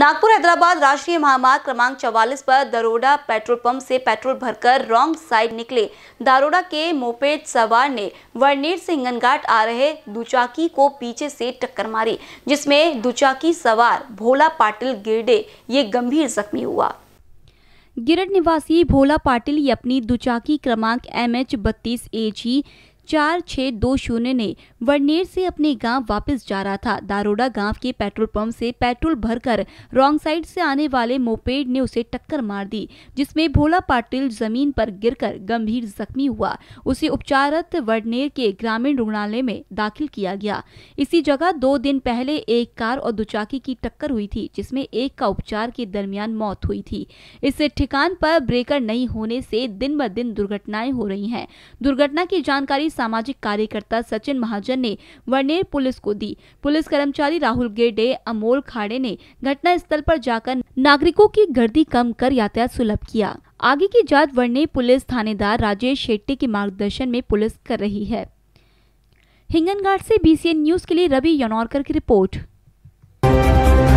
नागपुर हैदराबाद राष्ट्रीय महामार्ग क्रमांक 44 पर दरोडा पेट्रोल पंप से पेट्रोल भरकर रॉन्ग साइड निकले दारोडा के मोपेड सवार ने वर्नीर से हिंगनघाट आ रहे दुचाकी को पीछे से टक्कर मारी जिसमें दुचाकी सवार भोला पाटिल गिरडे ये गंभीर जख्मी हुआ गिरड निवासी भोला पाटिल ये अपनी दुचाकी क्रमांक एम एच बत्तीस ए जी चार छः दो शून्य ने वर्नेर से अपने गांव वापस जा रहा था दारोडा गांव के पेट्रोल पंप से पेट्रोल भरकर रॉन्ग साइड से आने वाले मोपेड ने उसे टक्कर मार दी जिसमें भोला पाटिल जमीन पर गिरकर गंभीर जख्मी हुआ उसे उपचारत वर्नेर के ग्रामीण रुग्णालय में दाखिल किया गया इसी जगह दो दिन पहले एक कार और दुचाकी की टक्कर हुई थी जिसमे एक का उपचार के दरमियान मौत हुई थी इस ठिकान पर ब्रेकर नहीं होने से दिन ब दिन दुर्घटनाएं हो रही है दुर्घटना की जानकारी सामाजिक कार्यकर्ता सचिन महाजन ने वर्णेर पुलिस को दी पुलिस कर्मचारी राहुल गेडे अमोल खाड़े ने घटना स्थल पर जाकर नागरिकों की गर्दी कम कर यातायात सुलभ किया आगे की जांच वर्णे पुलिस थानेदार राजेश शेट्टी के मार्गदर्शन में पुलिस कर रही है हिंगनघाट से बीसीएन न्यूज के लिए रवि यनौरकर की रिपोर्ट